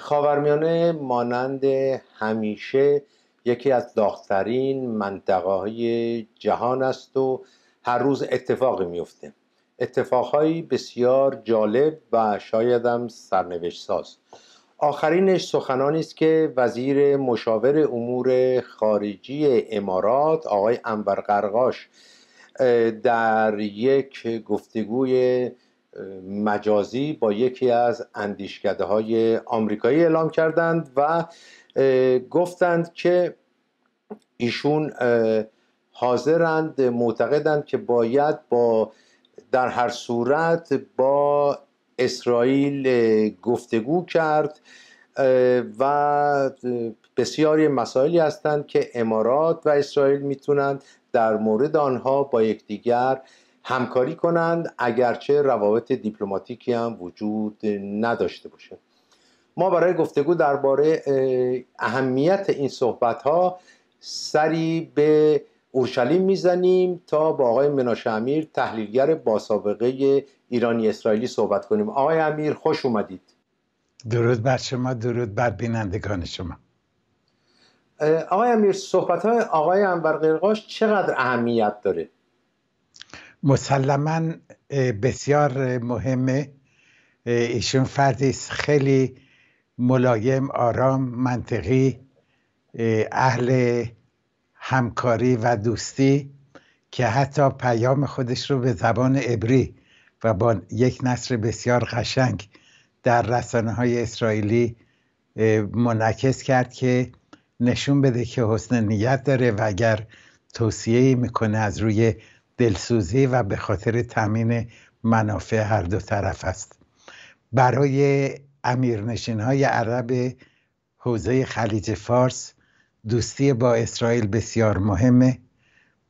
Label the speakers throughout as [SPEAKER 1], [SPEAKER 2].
[SPEAKER 1] خاورمیانه مانند همیشه یکی از داغترین منطقه جهان است و هر روز اتفاقی میفته اتفاقهایی بسیار جالب و شایدم سرنوشت ساز آخرینش سخنانی است که وزیر مشاور امور خارجی امارات آقای انور قرقاش در یک گفتگوی مجازی با یکی از اندیشکده های آمریکایی اعلام کردند و گفتند که ایشون حاضرند معتقدند که باید با در هر صورت با اسرائیل گفتگو کرد و بسیاری مسائلی هستند که امارات و اسرائیل میتونند در مورد آنها با یکدیگر همکاری کنند اگرچه روابط دیپلماتیکی هم وجود نداشته باشه ما برای گفتگو درباره اهمیت این صحبت ها سری به اورشلیم میزنیم تا با آقای مناشه امیر تحلیلگر با ایرانی اسرائیلی صحبت کنیم آقای امیر خوش اومدید
[SPEAKER 2] درود بر شما درود بر بینندگان شما
[SPEAKER 1] آقای امیر صحبت های آقای انور قرقاش چقدر اهمیت داره
[SPEAKER 2] مسلما بسیار مهمه ایشون فردی خیلی ملایم آرام منطقی اهل همکاری و دوستی که حتی پیام خودش رو به زبان عبری و با یک نصر بسیار قشنگ در رسانه های اسرائیلی منعکس کرد که نشون بده که حسن نیت داره و اگر توصیه میکنه از روی دلسوزی و به خاطر تامین منافع هر دو طرف است برای امیرنشین های عرب حوزه خلیج فارس دوستی با اسرائیل بسیار مهمه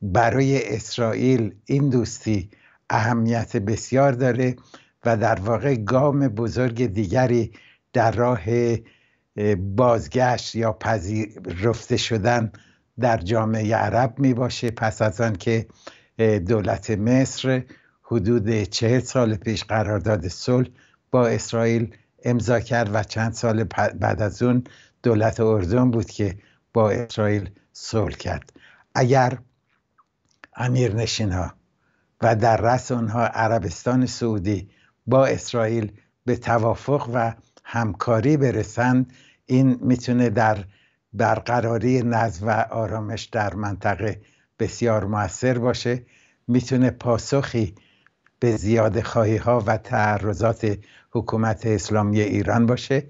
[SPEAKER 2] برای اسرائیل این دوستی اهمیت بسیار داره و در واقع گام بزرگ دیگری در راه بازگشت یا پذیرفته شدن در جامعه عرب می باشه پس از آن که دولت مصر حدود چهل سال پیش قرارداد صلح با اسرائیل امضا کرد و چند سال بعد از اون دولت اردن بود که با اسرائیل صلح کرد اگر امیر نشین ها و در رس آنها عربستان سعودی با اسرائیل به توافق و همکاری برسند این میتونه در برقراری نظم و آرامش در منطقه بسیار موثر باشه میتونه پاسخی به زیاد خواهی ها و تعرضات حکومت اسلامی ایران باشه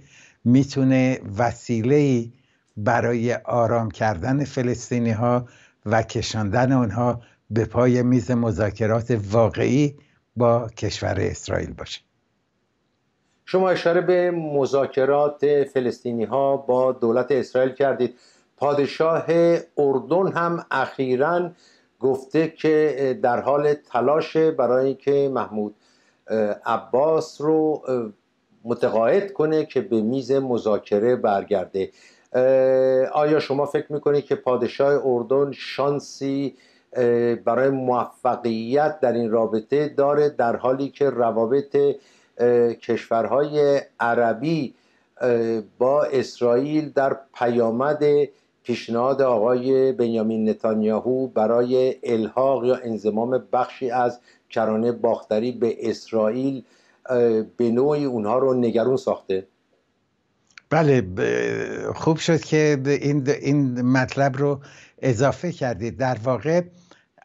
[SPEAKER 2] میتونه وسیله برای آرام کردن فلسطینی ها و کشاندن آنها به پای میز مذاکرات واقعی با کشور اسرائیل باشه
[SPEAKER 1] شما اشاره به مذاکرات فلسطینی ها با دولت اسرائیل کردید پادشاه اردن هم اخیرا گفته که در حال تلاش برای اینکه محمود عباس رو متقاعد کنه که به میز مذاکره برگرده آیا شما فکر میکنید که پادشاه اردن شانسی برای موفقیت در این رابطه داره در حالی که روابط کشورهای عربی با اسرائیل در پیامد پیشنهاد آقای بنیامین نتانیاهو برای الحاق یا انضمام بخشی از کرانه باختری به اسرائیل به نوعی اونها رو نگران ساخته
[SPEAKER 2] بله خوب شد که این, این مطلب رو اضافه کردید در واقع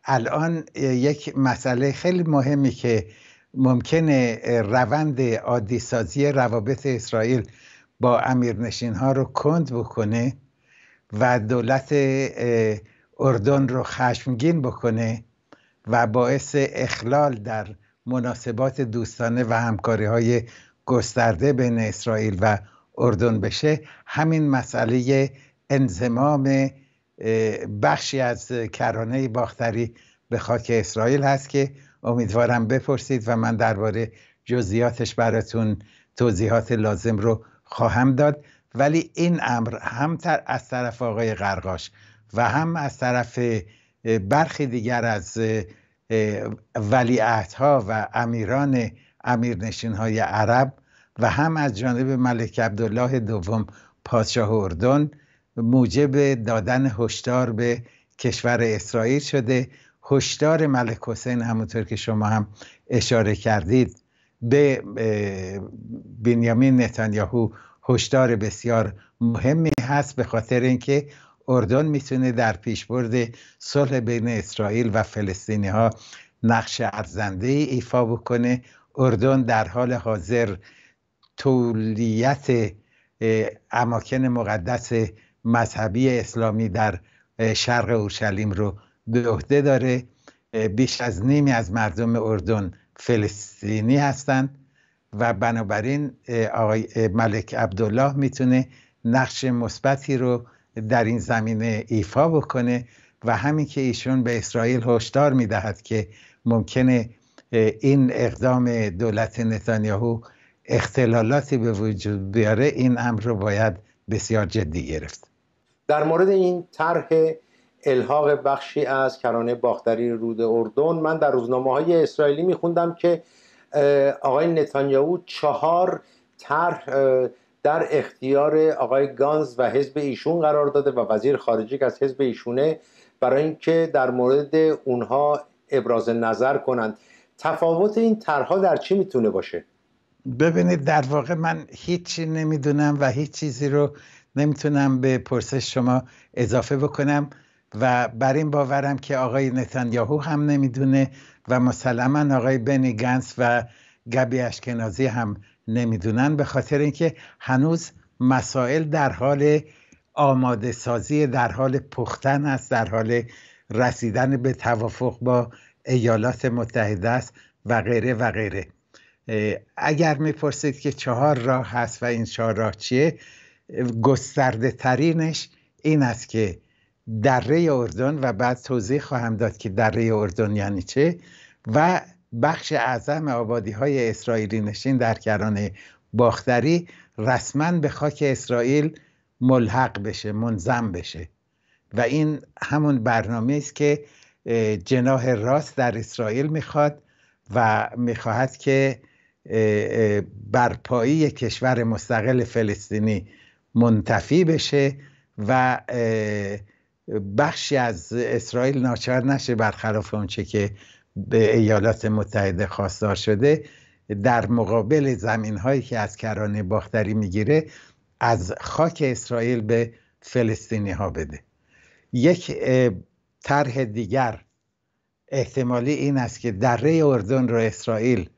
[SPEAKER 2] الان یک مسئله خیلی مهمی که ممکنه روند عادی سازی روابط اسرائیل با امیرنشین ها رو کند بکنه و دولت اردن رو خشمگین بکنه و باعث اخلال در مناسبات دوستانه و همکاری های گسترده بین اسرائیل و اردن بشه همین مسئله انزمام بخشی از کرانه باختری به خاک اسرائیل هست که امیدوارم بپرسید و من درباره جزئیاتش براتون توضیحات لازم رو خواهم داد ولی این امر هم از طرف آقای قرقاش و هم از طرف برخی دیگر از ولیعهدها و امیران امیرنشین های عرب و هم از جانب ملک عبدالله دوم پادشاه اردن موجب دادن هشدار به کشور اسرائیل شده هشدار ملک حسین همونطور که شما هم اشاره کردید به بنیامین نتانیاهو هشدار بسیار مهمی هست به خاطر اینکه اردن میتونه در پیشبرد صلح بین اسرائیل و فلسطینی ها نقش ارزنده ای ایفا بکنه اردن در حال حاضر تولیت اماکن مقدس مذهبی اسلامی در شرق اورشلیم رو به عهده داره بیش از نیمی از مردم اردن فلسطینی هستند و بنابراین آقای ملک عبدالله میتونه نقش مثبتی رو در این زمینه ایفا بکنه و همین که ایشون به اسرائیل هشدار میدهد که ممکنه این اقدام دولت نتانیاهو اختلالاتی به وجود بیاره این امر رو باید بسیار جدی گرفت
[SPEAKER 1] در مورد این طرح الحاق بخشی از کرانه باختری رود اردن من در روزنامه های اسرائیلی میخوندم که آقای نتانیاهو چهار طرح در اختیار آقای گانز و حزب ایشون قرار داده و وزیر خارجه که از حزب ایشونه برای اینکه در مورد اونها ابراز نظر کنند تفاوت این طرحها در چی میتونه باشه
[SPEAKER 2] ببینید در واقع من هیچی نمیدونم و هیچ چیزی رو نمیتونم به پرسش شما اضافه بکنم و بر این باورم که آقای نتانیاهو هم نمیدونه و مسلما آقای بنی گنس و گبی اشکنازی هم نمیدونن به خاطر اینکه هنوز مسائل در حال آماده سازی در حال پختن است در حال رسیدن به توافق با ایالات متحده است و غیره و غیره اگر میپرسید که چهار راه هست و این چهار راه چیه گسترده ترینش این است که دره اردن و بعد توضیح خواهم داد که دره اردن یعنی چه و بخش اعظم آبادی های اسرائیلی نشین در کرانه باختری رسما به خاک اسرائیل ملحق بشه منظم بشه و این همون برنامه است که جناه راست در اسرائیل میخواد و میخواهد که برپایی کشور مستقل فلسطینی منتفی بشه و بخشی از اسرائیل ناچار نشه برخلاف اونچه که به ایالات متحده خواستار شده در مقابل زمین هایی که از کرانه باختری میگیره از خاک اسرائیل به فلسطینی ها بده یک طرح دیگر احتمالی این است که دره اردن رو اسرائیل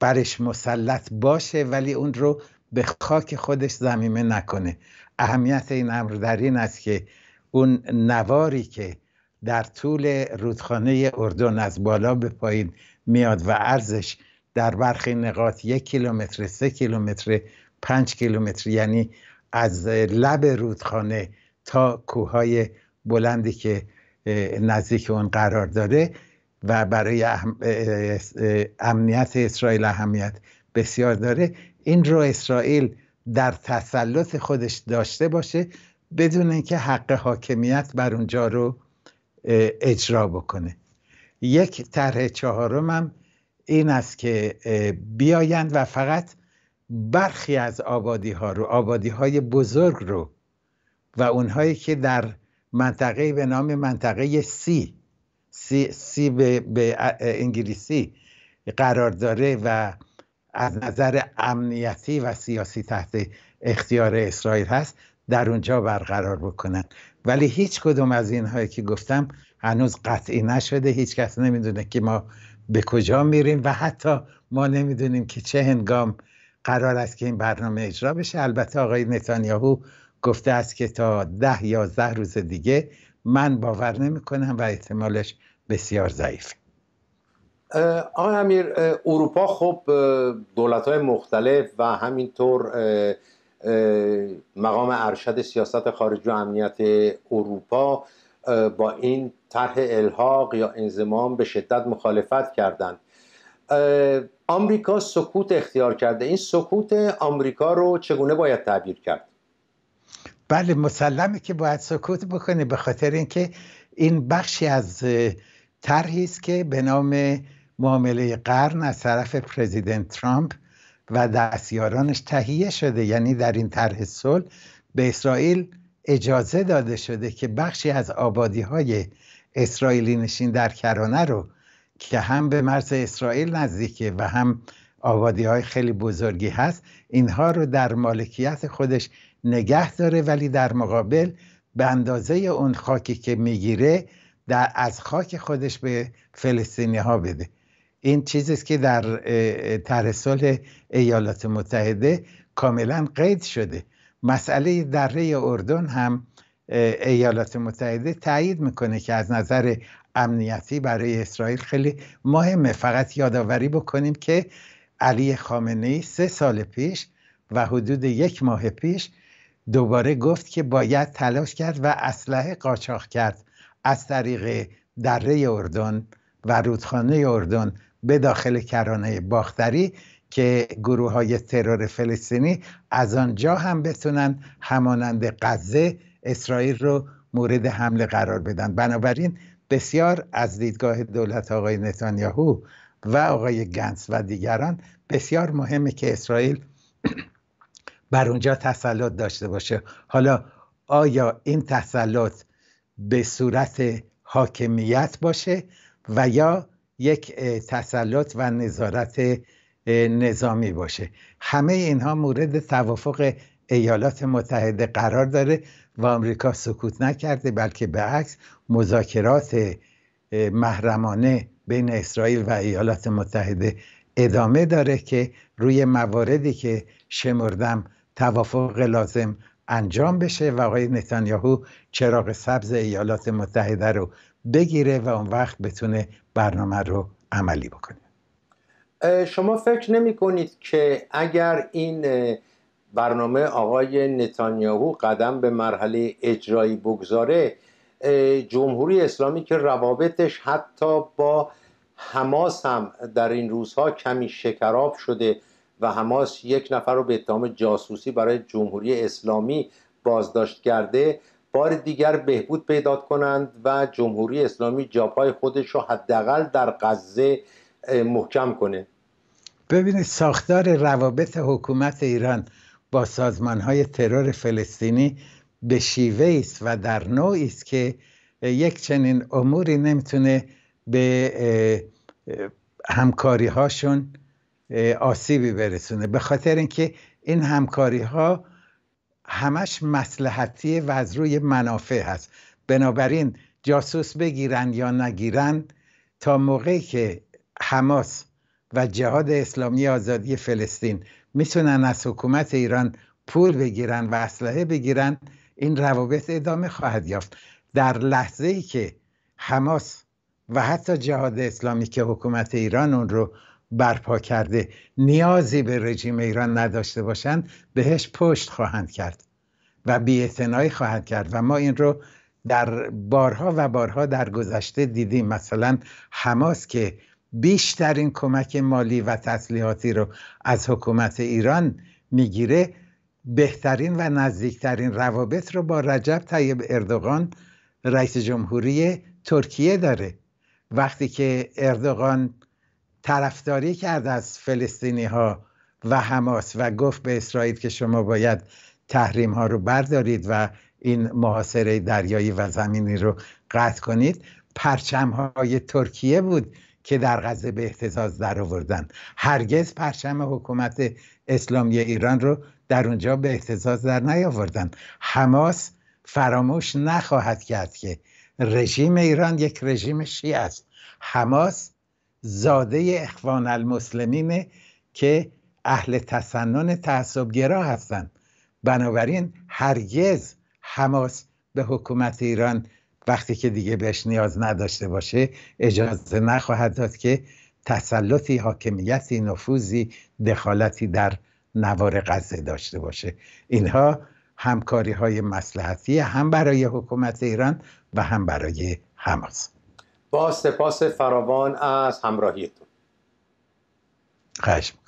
[SPEAKER 2] برش مسلط باشه ولی اون رو به خاک خودش زمیمه نکنه اهمیت این امر در این است که اون نواری که در طول رودخانه اردن از بالا به پایین میاد و ارزش در برخی نقاط یک کیلومتر سه کیلومتر پنج کیلومتر یعنی از لب رودخانه تا کوههای بلندی که نزدیک اون قرار داره و برای امنیت اسرائیل اهمیت بسیار داره این رو اسرائیل در تسلط خودش داشته باشه بدون اینکه حق حاکمیت بر اونجا رو اجرا بکنه یک طرح چهارم هم این است که بیایند و فقط برخی از آبادی ها رو آبادی های بزرگ رو و اونهایی که در منطقه به نام منطقه سی سی, سی به, به انگلیسی قرار داره و از نظر امنیتی و سیاسی تحت اختیار اسرائیل هست در اونجا برقرار بکنن ولی هیچ کدوم از اینهایی که گفتم هنوز قطعی نشده هیچ کس نمیدونه که ما به کجا میریم و حتی ما نمیدونیم که چه هنگام قرار است که این برنامه اجرا بشه البته آقای نتانیاهو گفته است که تا ده ده روز دیگه من باور نمی کنم و احتمالش بسیار ضعیفه
[SPEAKER 1] آقای امیر اروپا خب دولت های مختلف و همینطور مقام ارشد سیاست خارج و امنیت اروپا با این طرح الحاق یا انزمام به شدت مخالفت کردند آمریکا سکوت اختیار کرده این سکوت آمریکا رو چگونه باید تعبیر کرد
[SPEAKER 2] بله مسلمه که باید سکوت بکنه به خاطر اینکه این بخشی از طرحی است که به نام معامله قرن از طرف پرزیدنت ترامپ و دستیارانش تهیه شده یعنی در این طرح صلح به اسرائیل اجازه داده شده که بخشی از آبادی های اسرائیلی نشین در کرانه رو که هم به مرز اسرائیل نزدیکه و هم آبادی های خیلی بزرگی هست اینها رو در مالکیت خودش نگه داره ولی در مقابل به اندازه اون خاکی که میگیره در از خاک خودش به فلسطینی ها بده این چیزی است که در طرح ایالات متحده کاملا قید شده مسئله دره اردن هم ایالات متحده تایید میکنه که از نظر امنیتی برای اسرائیل خیلی مهمه فقط یادآوری بکنیم که علی خامنه سه سال پیش و حدود یک ماه پیش دوباره گفت که باید تلاش کرد و اسلحه قاچاق کرد از طریق دره اردن و رودخانه اردن به داخل کرانه باختری که گروه های ترور فلسطینی از آنجا هم بتونن همانند غزه اسرائیل رو مورد حمله قرار بدن بنابراین بسیار از دیدگاه دولت آقای نتانیاهو و آقای گنس و دیگران بسیار مهمه که اسرائیل بر اونجا تسلط داشته باشه حالا آیا این تسلط به صورت حاکمیت باشه و یا یک تسلط و نظارت نظامی باشه همه اینها مورد توافق ایالات متحده قرار داره و آمریکا سکوت نکرده بلکه به عکس مذاکرات محرمانه بین اسرائیل و ایالات متحده ادامه داره که روی مواردی که شمردم توافق لازم انجام بشه و آقای نتانیاهو چراغ سبز ایالات متحده رو بگیره و اون وقت بتونه برنامه رو عملی
[SPEAKER 1] بکنیم شما فکر نمی کنید که اگر این برنامه آقای نتانیاهو قدم به مرحله اجرایی بگذاره جمهوری اسلامی که روابطش حتی با حماس هم در این روزها کمی شکراب شده و حماس یک نفر رو به اتهام جاسوسی برای جمهوری اسلامی بازداشت کرده بار دیگر بهبود پیدا کنند و جمهوری اسلامی جاپای خودش رو حداقل در غزه محکم کنه
[SPEAKER 2] ببینید ساختار روابط حکومت ایران با سازمان های ترور فلسطینی به شیوه است و در نوعی است که یک چنین اموری نمیتونه به همکاری هاشون آسیبی برسونه به خاطر اینکه این همکاری ها همش مسلحتی و از روی منافع هست بنابراین جاسوس بگیرن یا نگیرن تا موقعی که حماس و جهاد اسلامی آزادی فلسطین میتونن از حکومت ایران پول بگیرن و اسلحه بگیرن این روابط ادامه خواهد یافت در لحظه ای که حماس و حتی جهاد اسلامی که حکومت ایران اون رو برپا کرده نیازی به رژیم ایران نداشته باشند بهش پشت خواهند کرد و بیاعتنایی خواهند کرد و ما این رو در بارها و بارها در گذشته دیدیم مثلا حماس که بیشترین کمک مالی و تسلیحاتی رو از حکومت ایران میگیره بهترین و نزدیکترین روابط رو با رجب طیب اردوغان رئیس جمهوری ترکیه داره وقتی که اردوغان طرفداری کرد از فلسطینی ها و حماس و گفت به اسرائیل که شما باید تحریم ها رو بردارید و این محاصره دریایی و زمینی رو قطع کنید پرچم های ترکیه بود که در غزه به احتزاز در آوردن هرگز پرچم حکومت اسلامی ایران رو در اونجا به احتزاز در نیاوردن حماس فراموش نخواهد کرد که رژیم ایران یک رژیم شیعه است حماس زاده اخوان المسلمینه که اهل تسنن تعصبگرا هستند بنابراین هرگز حماس به حکومت ایران وقتی که دیگه بهش نیاز نداشته باشه اجازه نخواهد داد که تسلطی حاکمیتی نفوذی دخالتی در نوار غزه داشته باشه اینها همکاری های مسلحتی هم برای حکومت ایران و هم برای
[SPEAKER 1] حماس با سپاس فراوان از همراهیتون
[SPEAKER 2] خشم